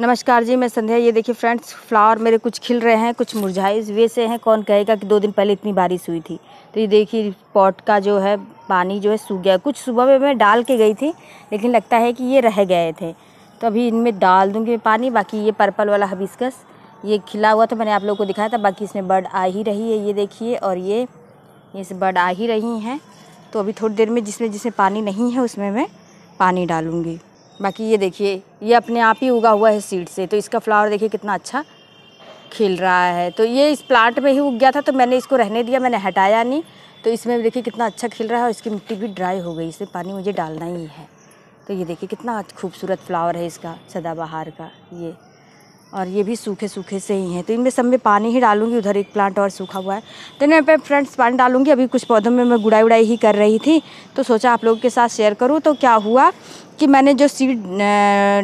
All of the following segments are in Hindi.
नमस्कार जी मैं संध्या ये देखिए फ्रेंड्स फ्लावर मेरे कुछ खिल रहे हैं कुछ मुरझाए हुए से हैं कौन कहेगा कि दो दिन पहले इतनी बारिश हुई थी तो ये देखिए पॉट का जो है पानी जो है सूख गया कुछ सुबह में मैं डाल के गई थी लेकिन लगता है कि ये रह गए थे तो अभी इनमें डाल दूँगी पानी बाकी ये पर्पल वाला हबिस्कस ये खिला हुआ था मैंने आप लोग को दिखाया था बाकी इसमें बर्ड आ ही रही है ये देखिए और ये इस बर्ड आ ही रही हैं तो अभी थोड़ी देर में जिसमें जिसमें पानी नहीं है उसमें मैं पानी डालूँगी बाकी ये देखिए ये अपने आप ही उगा हुआ है सीड से तो इसका फ्लावर देखिए कितना अच्छा खिल रहा है तो ये इस प्लांट में ही उग गया था तो मैंने इसको रहने दिया मैंने हटाया नहीं तो इसमें देखिए कितना अच्छा खिल रहा है और इसकी मिट्टी भी ड्राई हो गई इसमें पानी मुझे डालना ही है तो ये देखिए कितना खूबसूरत फ्लावर है इसका सदाबहार का ये और ये भी सूखे सूखे से ही हैं तो इनमें सब में पानी ही डालूंगी उधर एक प्लांट और सूखा हुआ है तो इनमें पे फ्रेंड्स पानी डालूंगी अभी कुछ पौधों में मैं गुड़ाई उड़ाई ही कर रही थी तो सोचा आप लोगों के साथ शेयर करूँ तो क्या हुआ कि मैंने जो सीड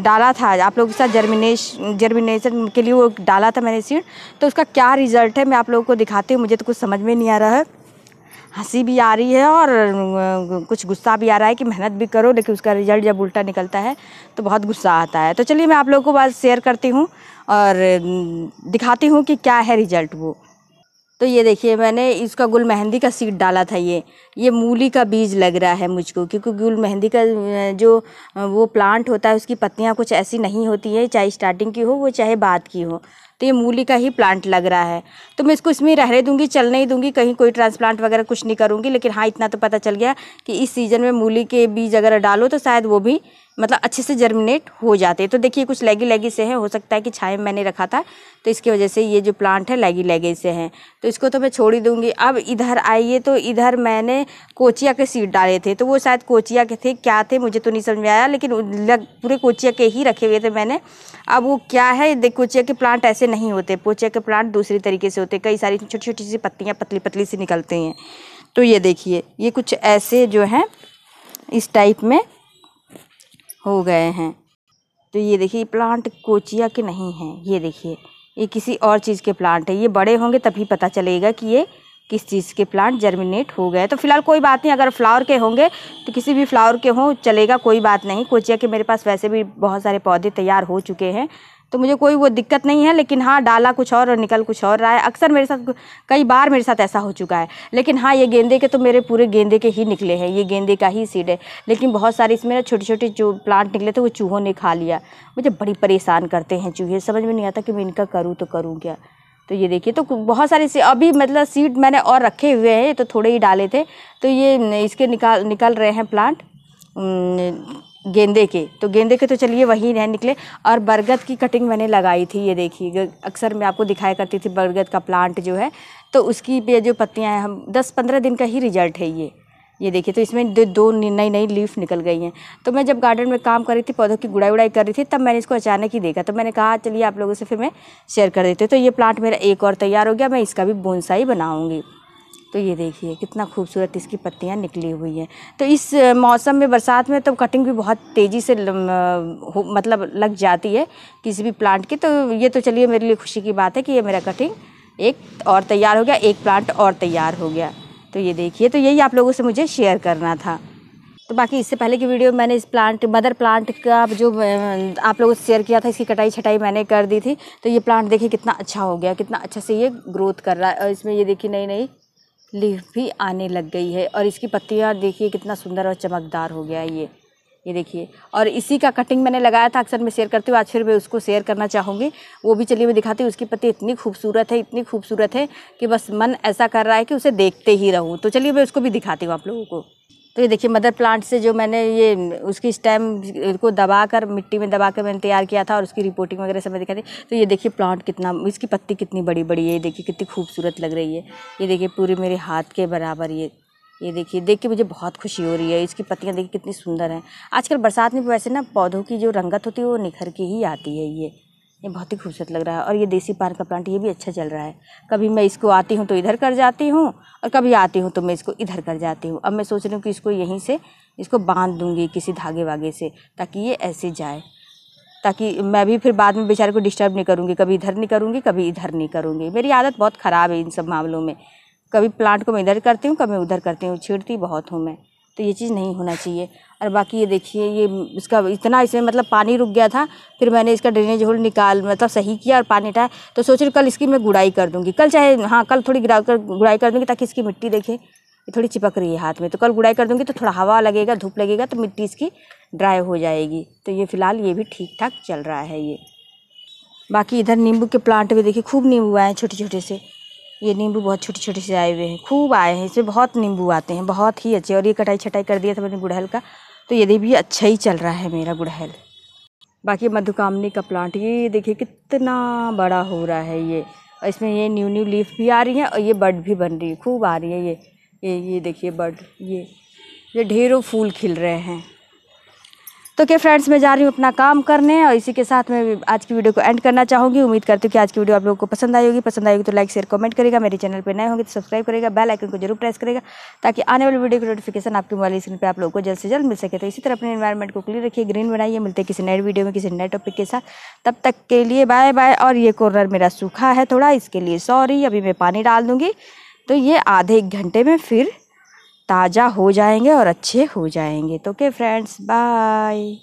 डाला था आप लोगों के साथ जर्मिनेश जर्मिनेशन के लिए वो डाला था मैंने सीड तो उसका क्या रिज़ल्ट है मैं आप लोगों को दिखाती हूँ मुझे तो कुछ समझ में नहीं आ रहा है हंसी भी आ रही है और कुछ गुस्सा भी आ रहा है कि मेहनत भी करो लेकिन उसका रिजल्ट जब उल्टा निकलता है तो बहुत गुस्सा आता है तो चलिए मैं आप लोगों को बात शेयर करती हूँ और दिखाती हूँ कि क्या है रिजल्ट वो तो ये देखिए मैंने इसका गुल मेहंदी का सीड डाला था ये ये मूली का बीज लग रहा है मुझको क्योंकि गुल मेहंदी का जो वो प्लांट होता है उसकी पत्तियाँ कुछ ऐसी नहीं होती हैं चाहे स्टार्टिंग की हो वो चाहे बाद की हो तो ये मूली का ही प्लांट लग रहा है तो मैं इसको इसमें रहने दूंगी चलने ही दूंगी कहीं कोई ट्रांसप्लांट वगैरह कुछ नहीं करूँगी लेकिन हाँ इतना तो पता चल गया कि इस सीज़न में मूली के बीज अगर डालो तो शायद वो भी मतलब अच्छे से जर्मिनेट हो जाते हैं तो देखिए कुछ लैगी लैगी से है हो सकता है कि छाए में मैंने रखा था तो इसकी वजह से ये जो प्लांट है लैगी लैगी से है तो इसको तो मैं छोड़ ही दूँगी अब इधर आइए तो इधर मैंने कोचिया के सीड डाले थे तो वो शायद कोचिया के थे क्या थे मुझे तो नहीं समझ में आया लेकिन पूरे कोचिया के ही रखे हुए थे मैंने अब वो क्या है देख कोचिया के प्लांट ऐसे नहीं होते कोचिया के प्लांट दूसरे तरीके से होते कई सारी छोटी छोटी सी पत्तियाँ पतली पतली सी निकलती हैं तो ये देखिए ये कुछ ऐसे जो हैं इस टाइप में हो गए हैं तो ये देखिए प्लांट कोचिया के नहीं हैं ये देखिए ये किसी और चीज़ के प्लांट है ये बड़े होंगे तभी पता चलेगा कि ये किस चीज़ के प्लांट जर्मिनेट हो गए तो फिलहाल कोई बात नहीं अगर फ्लावर के होंगे तो किसी भी फ्लावर के हों चलेगा कोई बात नहीं कोचिया के मेरे पास वैसे भी बहुत सारे पौधे तैयार हो चुके हैं तो मुझे कोई वो दिक्कत नहीं है लेकिन हाँ डाला कुछ और और निकल कुछ और रहा है अक्सर मेरे साथ कई बार मेरे साथ ऐसा हो चुका है लेकिन हाँ ये गेंदे के तो मेरे पूरे गेंदे के ही निकले हैं ये गेंदे का ही सीड है लेकिन बहुत सारे इसमें ना छोटे छोटे जो प्लांट निकले थे वो चूहों ने खा लिया मुझे बड़ी परेशान करते हैं चूहे समझ में नहीं आता कि मैं इनका करूँ तो करूँ क्या तो ये देखिए तो बहुत सारे अभी मतलब सीड मैंने और रखे हुए हैं तो थोड़े ही डाले थे तो ये इसके निकाल निकल रहे हैं प्लांट गेंदे के तो गेंदे के तो चलिए वही नहीं निकले और बरगद की कटिंग मैंने लगाई थी ये देखिए अक्सर मैं आपको दिखाया करती थी बरगद का प्लांट जो है तो उसकी ये जो पत्तियाँ हैं हम दस पंद्रह दिन का ही रिजल्ट है ये ये देखिए तो इसमें दो, दो नई नई लीफ निकल गई हैं तो मैं जब गार्डन में काम कर रही थी पौधों की गुड़ाई उड़ाई कर रही थी तब मैंने इसको अचानक ही देखा तो मैंने कहा चलिए आप लोगों से फिर मैं शेयर कर देती हूँ तो ये प्लांट मेरा एक और तैयार हो गया मैं इसका भी बोनसाई बनाऊँगी तो ये देखिए कितना खूबसूरत इसकी पत्तियाँ निकली हुई हैं तो इस मौसम में बरसात में तो कटिंग भी बहुत तेज़ी से मतलब लग जाती है किसी भी प्लांट की तो ये तो चलिए मेरे लिए खुशी की बात है कि ये मेरा कटिंग एक और तैयार हो गया एक प्लांट और तैयार हो गया तो ये देखिए तो यही आप लोगों से मुझे शेयर करना था तो बाकी इससे पहले की वीडियो मैंने इस प्लांट मदर प्लांट का जो आप लोगों से शेयर किया था इसकी कटाई छटाई मैंने कर दी थी तो ये प्लांट देखिए कितना अच्छा हो गया कितना अच्छा से ये ग्रोथ कर रहा है और इसमें ये देखिए नई नई लीफ भी आने लग गई है और इसकी पत्तियाँ देखिए कितना सुंदर और चमकदार हो गया है ये ये देखिए और इसी का कटिंग मैंने लगाया था अक्सर मैं शेयर करती हूँ आज फिर मैं उसको शेयर करना चाहूँगी वो भी चलिए मैं दिखाती हूँ उसकी पत्ती इतनी खूबसूरत है इतनी खूबसूरत है कि बस मन ऐसा कर रहा है कि उसे देखते ही रहूँ तो चलिए मैं उसको भी दिखाती हूँ आप लोगों को तो ये देखिए मदर प्लांट से जो मैंने ये उसकी स्टेम को दबा कर मिट्टी में दबा कर मैंने तैयार किया था और उसकी रिपोर्टिंग वगैरह सब दिखाई थी तो ये देखिए प्लांट कितना इसकी पत्ती कितनी बड़ी बड़ी है ये देखिए कितनी खूबसूरत लग रही है ये देखिए पूरे मेरे हाथ के बराबर ये ये देखिए देख के मुझे बहुत खुशी हो रही है इसकी पत्तियाँ देखिए कितनी सुंदर हैं आजकल बरसात में वैसे ना पौधों की जो रंगत होती है वो निखर के ही आती है ये ये बहुत ही खूबसूरत लग रहा है और ये देसी पार का प्लांट ये भी अच्छा चल रहा है कभी मैं इसको आती हूँ तो इधर कर जाती हूँ और कभी आती हूँ तो मैं इसको इधर कर जाती हूँ अब मैं सोच रही हूँ कि इसको यहीं से इसको बांध दूँगी किसी धागे वागे से ताकि ये ऐसे जाए ताकि मैं भी फिर बाद में बेचारे को डिस्टर्ब नहीं करूँगी कभी इधर नहीं करूँगी कभी इधर नहीं करूँगी मेरी आदत बहुत ख़राब है इन सब मामलों में कभी प्लांट को मैं इधर करती हूँ कभी उधर करती हूँ छेड़ती बहुत हूँ मैं तो ये चीज़ नहीं होना चाहिए और बाकी ये देखिए ये इसका इतना इसमें मतलब पानी रुक गया था फिर मैंने इसका ड्रेनेज होल निकाल मतलब सही किया और पानी उठाया तो सोच रही कल इसकी मैं गुड़ाई कर दूँगी कल चाहे हाँ कल थोड़ी गिरा कर गुड़ाई कर दूँगी ताकि इसकी मिट्टी देखे थोड़ी चिपक रही है हाथ में तो कल गुड़ाई कर दूँगी तो थोड़ा हवा लगेगा धूप लगेगा तो मिट्टी इसकी ड्राई हो जाएगी तो ये फ़िलहाल ये भी ठीक ठाक चल रहा है ये बाकी इधर नींबू के प्लांट भी देखिए खूब नींबू आए हैं छोटे छोटे से ये नींबू बहुत छोटे छोटे से आए हुए हैं खूब आए हैं इसमें बहुत नींबू आते हैं बहुत ही अच्छे और ये कटाई छटाई कर दिया था मैंने गुड़हल का तो ये भी अच्छा ही चल रहा है मेरा गुड़हल बाकी मधुकामनी का प्लांट ये देखिए कितना बड़ा हो रहा है ये और इसमें ये न्यू न्यू लीफ भी आ रही है और ये बर्ड भी बन रही है खूब आ रही है ये ये ये देखिए बर्ड ये ये ढेरों फूल खिल रहे हैं तो क्या फ्रेंड्स मैं जा रही हूँ अपना काम करने और इसी के साथ मैं आज की वीडियो को एंड करना चाहूँगी उम्मीद करती हूँ कि आज की वीडियो आप लोगों को पसंद आई होगी पसंद आई होगी तो लाइक शेयर कमेंट करेगा मेरे चैनल पर नए होंगे तो सब्सक्राइब करेगा बेल आइकन को जरूर प्रेस करेगा ताकि आने वाली वीडियो की नोटिफिकेशन आपके मोबाइल स्क्रीन पर आप लोगों को जल्द से जल्द मिल सके तो इसी तरह अपने इन्वायरमेंट को क्लियर रखिए ग्रीन बनाइए मिलते किसी नए वीडियो में किसी नए टॉपिक के साथ तब तक के लिए बाय बाय और ये कॉर्नर मेरा सूखा है थोड़ा इसके लिए सॉरी अभी मैं पानी डाल दूँगी तो ये आधे एक घंटे में फिर ताज़ा हो जाएंगे और अच्छे हो जाएंगे तो के फ्रेंड्स बाय